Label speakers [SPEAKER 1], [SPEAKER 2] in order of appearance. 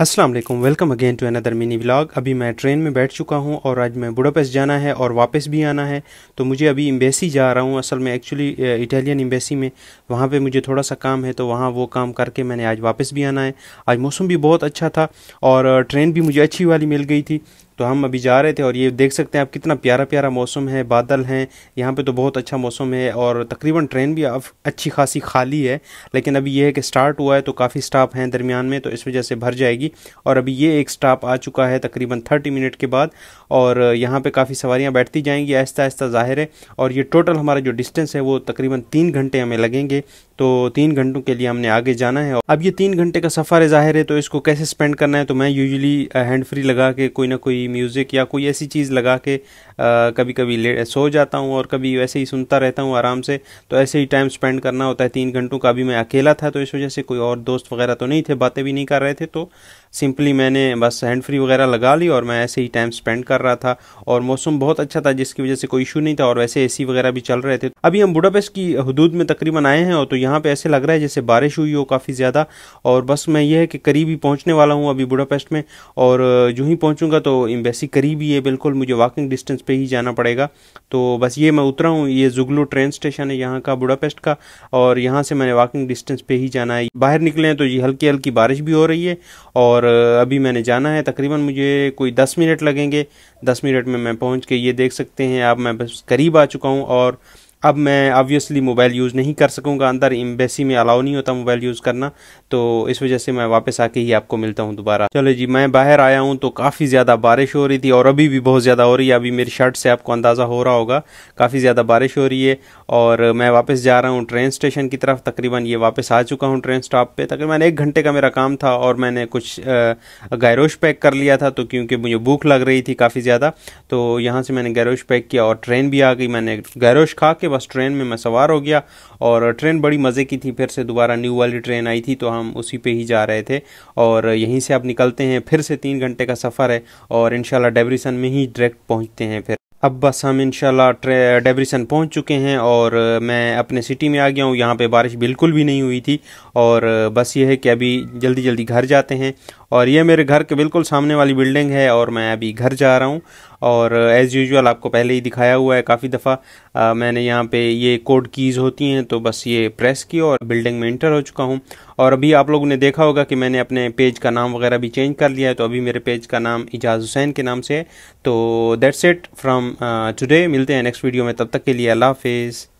[SPEAKER 1] अस्सलाम वालेकुम welcome again to another mini vlog अभी मैं ट्रेन में बैठ चुका हूँ और आज मैं बुडापेस्ट जाना है और वापस भी आना है तो मुझे अभी एम्बेसी जा रहा हूँ असल में एक्चुअली इटालियन एम्बेसी में वहाँ पे मुझे थोड़ा सा काम है तो वहाँ वो काम करके मैंने आज वापस भी आना है आज मौसम भी बहुत अच्छा था और ट्रेन भी मुझे अच्छी वाली मिल गई थी तो हम अभी जा रहे थे और ये देख सकते हैं आप कितना प्यारा प्यारा मौसम है बादल हैं यहाँ पे तो बहुत अच्छा मौसम है और तकरीबन ट्रेन भी अब अच्छी खासी खाली है लेकिन अभी यह है कि स्टार्ट हुआ है तो काफ़ी स्टाफ हैं दरमियान में तो इस वजह से भर जाएगी और अभी ये एक स्टाप आ चुका है तकरीबन थर्टी मिनट के बाद और यहाँ पर काफ़ी सवारियाँ बैठती जाएंगी आहिस्ता आहिस्ता ज़ाहिर है और ये टोटल हमारा जो डिस्टेंस है वो तकरीबन तीन घंटे हमें लगेंगे तो तीन घंटों के लिए हमने आगे जाना है अब ये तीन घंटे का सफ़र है ज़ाहिर है तो इसको कैसे स्पेंड करना है तो मैं यूजुअली हैंड फ्री लगा के कोई ना कोई म्यूज़िक या कोई ऐसी चीज़ लगा के कभी कभी सो जाता हूँ और कभी वैसे ही सुनता रहता हूँ आराम से तो ऐसे ही टाइम स्पेंड करना होता है तीन घंटों का अभी मैं अकेला था तो इस वजह से कोई और दोस्त वगैरह तो नहीं थे बातें भी नहीं कर रहे थे तो सिंपली मैंने बस हैंड फ्री वगैरह लगा ली और मैं ऐसे ही टाइम स्पेंड कर रहा था और मौसम बहुत अच्छा था जिसकी वजह से कोई इशू नहीं था और वैसे एसी वगैरह भी चल रहे थे अभी हम बुडापेस्ट की हदूद में तकरीबन आए हैं और तो यहाँ पे ऐसे लग रहा है जैसे बारिश हुई हो काफ़ी ज़्यादा और बस मैं यह है कि करीब ही पहुँचने वाला हूँ अभी बुडापेस्ट में और जो ही पहुँचूँगा तो एम्बेसी करीब ही है बिल्कुल मुझे वॉकिंग डिस्टेंस पे ही जाना पड़ेगा तो बस ये मैं उतरा हूँ ये जुगलू ट्रेन स्टेशन है यहाँ का बुडापेस्ट का और यहाँ से मैंने वॉकिंग डिस्टेंस पे ही जाना है बाहर निकले हैं तो ये हल्की हल्की बारिश भी हो रही है और अभी मैंने जाना है तकरीबन मुझे कोई दस मिनट लगेंगे दस मिनट में मैं पहुँच के ये देख सकते हैं आप मैं बस करीब आ चुका हूँ और अब मैं ऑब्वियसली मोबाइल यूज़ नहीं कर सकूँगा अंदर एम्बेसी में अलाउ नहीं होता मोबाइल यूज़ करना तो इस वजह से मैं वापस आके ही आपको मिलता हूँ दोबारा चलो जी मैं बाहर आया हूँ तो काफ़ी ज़्यादा बारिश हो रही थी और अभी भी बहुत ज़्यादा हो रही है अभी मेरी शर्ट से आपको अंदाज़ा हो रहा होगा काफ़ी ज़्यादा बारिश हो रही है और मैं वापस जा रहा हूँ ट्रेन स्टेशन की तरफ तकरीबन ये वापस आ चुका हूँ ट्रेन स्टॉप पर तकरीबन एक घंटे का मेरा काम था और मैंने कुछ गैरोश पैक कर लिया था तो क्योंकि मुझे भूख लग रही थी काफ़ी ज़्यादा तो यहाँ से मैंने गैरोश पैक किया और ट्रेन भी आ गई मैंने गैरोश खा के बस ट्रेन में मैं सवार हो गया और ट्रेन बड़ी मज़े की थी फिर से दोबारा न्यू वाली ट्रेन आई थी तो हम उसी पे ही जा रहे थे और यहीं से आप निकलते हैं फिर से तीन घंटे का सफ़र है और इन डेबरीसन में ही डायरेक्ट पहुँचते हैं फिर अब बस हम इंशाल्लाह डेबरीसन पहुंच चुके हैं और मैं अपने सिटी में आ गया हूँ यहाँ पे बारिश बिल्कुल भी नहीं हुई थी और बस ये है कि अभी जल्दी जल्दी घर जाते हैं और ये मेरे घर के बिल्कुल सामने वाली बिल्डिंग है और मैं अभी घर जा रहा हूँ और एज़ यूजुअल आपको पहले ही दिखाया हुआ है काफ़ी दफ़ा मैंने यहाँ पे ये कोड कीज़ होती हैं तो बस ये प्रेस की और बिल्डिंग में इंटर हो चुका हूँ और अभी आप लोगों ने देखा होगा कि मैंने अपने पेज का नाम वगैरह भी चेंज कर लिया है तो अभी मेरे पेज का नाम इजाज़ हुसैन के नाम से है तो दैट्स इट फ्रॉम टुडे मिलते हैं नेक्स्ट वीडियो में तब तक के लिए अल्लाह हाफिज़